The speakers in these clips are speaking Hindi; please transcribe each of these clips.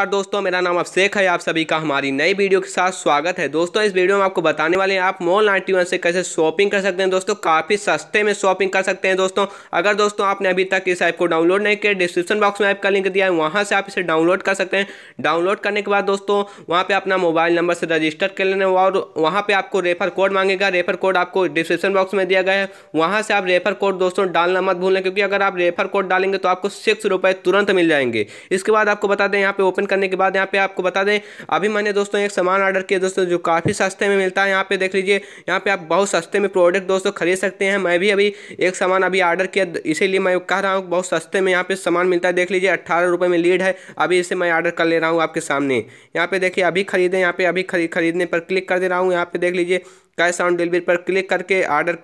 नमस्कार दोस्तों मेरा नाम अभिषेक है आप सभी का हमारी नई वीडियो के साथ स्वागत है दोस्तों इस वीडियो में आपको बताने वाले हैं आप मॉल नाइन्टी वन से कैसे शॉपिंग कर सकते हैं दोस्तों काफ़ी सस्ते में शॉपिंग कर सकते हैं दोस्तों अगर दोस्तों आपने अभी तक इस ऐप को डाउनलोड नहीं किया डिस्क्रिप्शन बॉक्स में ऐप का लिंक दिया है वहाँ से आप इसे डाउनलोड कर सकते हैं डाउनलोड करने के बाद दोस्तों वहाँ पर अपना मोबाइल नंबर से रजिस्टर कर लेना और वहाँ पर आपको रेफर कोड मांगेगा रेफर कोड आपको डिस्क्रिप्शन बॉक्स में दिया गया है वहाँ से आप रेफर कोड दोस्तों डालना मत भूलना क्योंकि अगर आप रेफर कोड डालेंगे तो आपको सिक्स तुरंत मिल जाएंगे इसके बाद आपको बता दें यहाँ पर ओपन ओपन करने के बाद यहाँ पे आपको बता दें अभी मैंने दोस्तों एक सामान ऑर्डर किया दोस्तों जो काफ़ी सस्ते में मिलता है यहाँ पे देख लीजिए यहाँ पे आप बहुत सस्ते में प्रोडक्ट दोस्तों खरीद सकते हैं मैं भी अभी एक सामान अभी ऑर्डर किया इसीलिए मैं कह रहा हूँ बहुत सस्ते में यहाँ पे सामान मिलता है देख लीजिए अट्ठारह रुपये में लीड है अभी इसे मैं ऑर्डर कर ले रहा हूँ आपके सामने यहाँ पे देखिए अभी खरीदें यहाँ पे अभी खरीद खरीदने पर क्लिक कर दे रहा हूँ यहाँ पे देख लीजिए कैश ऑन डिलीवरी पर क्लिक करके ऑर्डर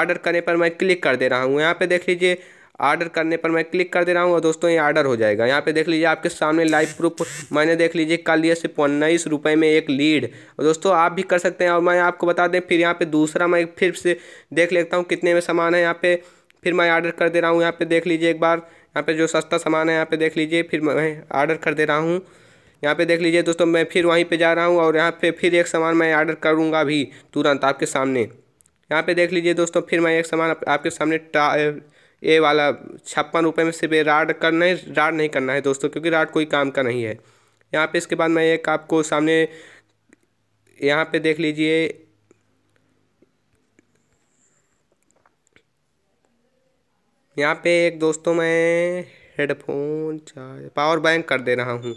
ऑर्डर करने पर मैं क्लिक कर दे रहा हूँ यहाँ पे देख लीजिए आर्डर करने पर मैं क्लिक कर दे रहा हूँ और दोस्तों ये आर्डर हो जाएगा यहाँ पे देख लीजिए आपके सामने लाइव प्रूफ मैंने देख लीजिए कल ये सिर्फ उन्नीस रुपये में एक लीड और दोस्तों आप भी कर सकते हैं और मैं आपको बता दें फिर यहाँ पर दूसरा मैं फिर से देख लेता हूँ कितने में सामान है यहाँ पर फिर मैं आर्डर कर दे रहा हूँ यहाँ पर देख लीजिए एक बार यहाँ पर जो सस्ता सामान है यहाँ पर देख लीजिए फिर मैं आर्डर कर दे रहा हूँ यहाँ पे देख लीजिए दोस्तों मैं फिर वहीं पर जा रहा हूँ और यहाँ पर फिर एक सामान मैं आर्डर करूँगा अभी तुरंत आपके सामने यहाँ पे देख लीजिए दोस्तों फिर मैं एक सामान आपके सामने ये वाला छप्पन रुपये में सिर्फ राड करना है राड नहीं करना है दोस्तों क्योंकि राड कोई काम का नहीं है यहाँ पे इसके बाद मैं एक आपको सामने यहाँ पे देख लीजिए यहाँ पे एक दोस्तों मैं हेडफोन चार्ज पावर बैंक कर दे रहा हूँ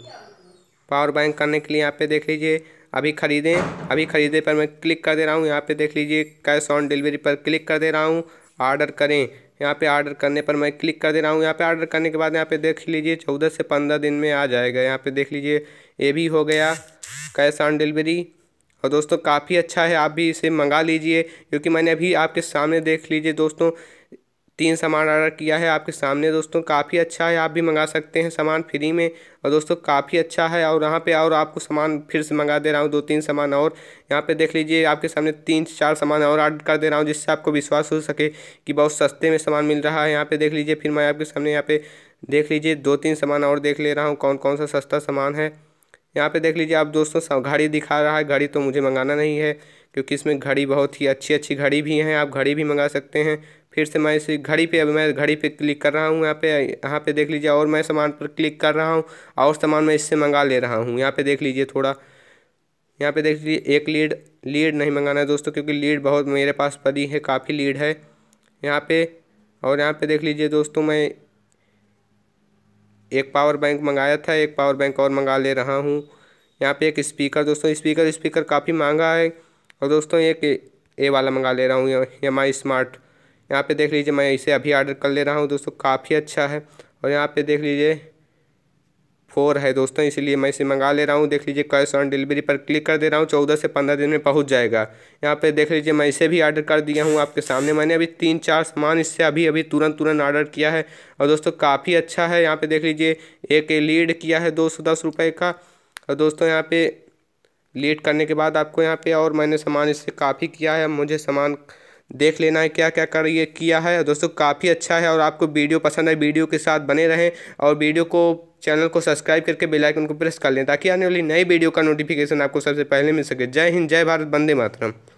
पावर बैंक करने के लिए यहाँ पे देख लीजिए अभी ख़रीदें अभी ख़रीदे पर मैं क्लिक कर दे रहा हूँ यहाँ पे देख लीजिए कैश ऑन डिलीवरी पर क्लिक कर दे रहा हूँ ऑर्डर करें यहाँ पे आर्डर करने पर मैं क्लिक कर दे रहा हूँ यहाँ पे आर्डर करने के बाद यहाँ पे देख लीजिए चौदह से पंद्रह दिन में आ जाएगा यहाँ पे देख लीजिए ये भी हो गया कैश ऑन डिलीवरी और दोस्तों काफ़ी अच्छा है आप भी इसे मंगा लीजिए क्योंकि मैंने अभी आपके सामने देख लीजिए दोस्तों तीन सामान ऑर्डर किया है आपके सामने दोस्तों काफ़ी अच्छा है आप भी मंगा सकते हैं सामान फ्री में और दोस्तों काफ़ी अच्छा है और यहाँ पे और आपको सामान फिर से मंगा दे रहा हूँ दो तीन सामान और यहाँ पे देख लीजिए आपके सामने तीन चार सामान और ऑर्डर कर दे रहा हूँ जिससे आपको विश्वास हो सके कि बहुत सस्ते में सामान मिल रहा है यहाँ पर देख लीजिए फिर मैं आपके सामने यहाँ पे देख लीजिए दो तीन सामान और देख ले रहा हूँ कौन कौन सा सस्ता सामान है यहाँ पे देख लीजिए आप दोस्तों घड़ी दिखा रहा है घड़ी तो मुझे मंगाना नहीं है क्योंकि इसमें घड़ी बहुत ही अच्छी अच्छी घड़ी भी हैं आप घड़ी भी मंगा सकते हैं फिर से मैं इस घड़ी पे अभी मैं घड़ी पे क्लिक कर रहा हूँ यहाँ पे यहाँ पे देख लीजिए और मैं सामान पर क्लिक कर रहा हूँ और सामान मैं इससे मंगा ले रहा हूँ यहाँ पे देख लीजिए थोड़ा यहाँ पे देख लीजिए एक लीड लीड नहीं मंगाना है दोस्तों क्योंकि लीड बहुत मेरे पास पड़ी है काफ़ी लीड है यहाँ पर और यहाँ पर देख लीजिए दोस्तों मैं एक पावर बैंक मंगाया था एक पावर बैंक और मंगा ले रहा हूँ यहाँ पर एक स्पीकर दोस्तों स्पीकर स्पीकर काफ़ी महंगा है और दोस्तों एक ए वाला मंगा ले रहा हूँ एम आई स्मार्ट यहाँ पे देख लीजिए मैं इसे अभी ऑर्डर कर ले रहा हूँ दोस्तों काफ़ी अच्छा है और यहाँ पे देख लीजिए फोर है दोस्तों इसलिए मैं इसे मंगा ले रहा हूँ देख लीजिए कैश ऑन डिलीवरी पर क्लिक कर दे रहा हूँ चौदह से पंद्रह दिन में पहुँच जाएगा यहाँ पे देख लीजिए मैं इसे भी ऑर्डर कर दिया हूँ आपके सामने मैंने अभी तीन चार सामान इससे अभी अभी तुरंत तुरंत ऑर्डर किया है और दोस्तों काफ़ी अच्छा है यहाँ पर देख लीजिए एक लीड किया है दो का और दोस्तों यहाँ पर लीड करने के बाद आपको यहाँ पर और मैंने सामान इससे काफ़ी किया है मुझे सामान देख लेना है क्या क्या कर ये किया है दोस्तों काफ़ी अच्छा है और आपको वीडियो पसंद है वीडियो के साथ बने रहें और वीडियो को चैनल को सब्सक्राइब करके बेल आइकन को प्रेस कर लें ताकि आने वाली नई वीडियो का नोटिफिकेशन आपको सबसे पहले मिल सके जय हिंद जय भारत बंदे मातरम